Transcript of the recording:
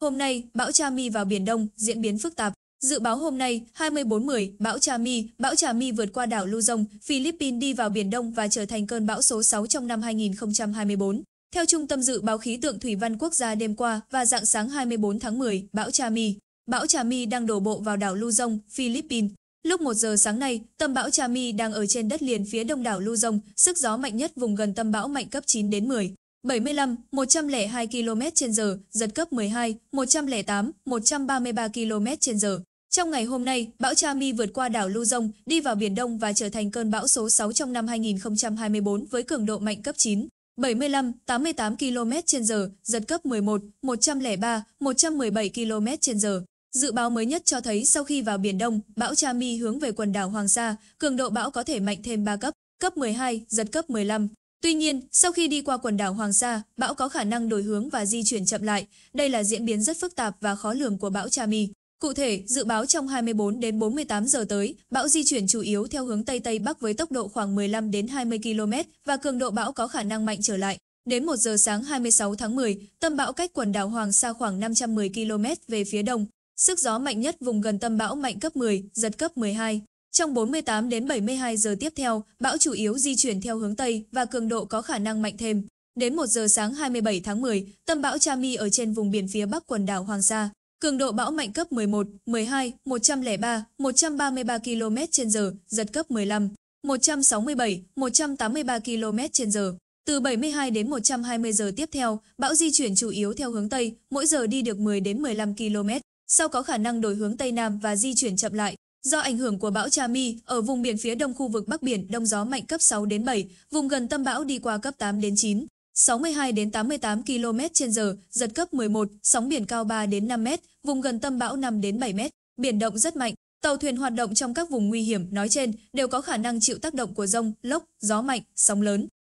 Hôm nay, bão Cha Mi vào Biển Đông diễn biến phức tạp. Dự báo hôm nay, 24-10, bão Trà Mi, bão Trà Mi vượt qua đảo Luzon, Philippines đi vào Biển Đông và trở thành cơn bão số 6 trong năm 2024. Theo Trung tâm Dự báo Khí tượng Thủy văn Quốc gia đêm qua và dạng sáng 24 tháng 10, bão Trà Mi, bão Trà Mi đang đổ bộ vào đảo Luzon, Philippines. Lúc 1 giờ sáng nay, tâm bão Trà Mi đang ở trên đất liền phía đông đảo Luzon, sức gió mạnh nhất vùng gần tâm bão mạnh cấp 9 đến 10. 75, 102 km h giật cấp 12, 108, 133 km h Trong ngày hôm nay, bão Chami vượt qua đảo Luzon, đi vào Biển Đông và trở thành cơn bão số 6 trong năm 2024 với cường độ mạnh cấp 9. 75, 88 km h giật cấp 11, 103, 117 km h Dự báo mới nhất cho thấy sau khi vào Biển Đông, bão Chami hướng về quần đảo Hoàng Sa, cường độ bão có thể mạnh thêm 3 cấp, cấp 12, giật cấp 15. Tuy nhiên, sau khi đi qua quần đảo Hoàng Sa, bão có khả năng đổi hướng và di chuyển chậm lại. Đây là diễn biến rất phức tạp và khó lường của bão Chami. Cụ thể, dự báo trong 24 đến 48 giờ tới, bão di chuyển chủ yếu theo hướng Tây Tây Bắc với tốc độ khoảng 15 đến 20 km và cường độ bão có khả năng mạnh trở lại. Đến 1 giờ sáng 26 tháng 10, tâm bão cách quần đảo Hoàng Sa khoảng 510 km về phía đông. Sức gió mạnh nhất vùng gần tâm bão mạnh cấp 10, giật cấp 12. Trong 48 đến 72 giờ tiếp theo, bão chủ yếu di chuyển theo hướng Tây và cường độ có khả năng mạnh thêm. Đến 1 giờ sáng 27 tháng 10, tâm bão Chami ở trên vùng biển phía bắc quần đảo Hoàng Sa. Cường độ bão mạnh cấp 11, 12, 103, 133 km h giật cấp 15, 167, 183 km h Từ 72 đến 120 giờ tiếp theo, bão di chuyển chủ yếu theo hướng Tây, mỗi giờ đi được 10 đến 15 km, sau có khả năng đổi hướng Tây Nam và di chuyển chậm lại. Do ảnh hưởng của bão Cha ở vùng biển phía đông khu vực Bắc Biển đông gió mạnh cấp 6 đến 7, vùng gần tâm bão đi qua cấp 8 đến 9, 62 đến 88 km h giật cấp 11, sóng biển cao 3 đến 5 m, vùng gần tâm bão 5 đến 7 m, biển động rất mạnh. Tàu thuyền hoạt động trong các vùng nguy hiểm nói trên đều có khả năng chịu tác động của rông, lốc, gió mạnh, sóng lớn.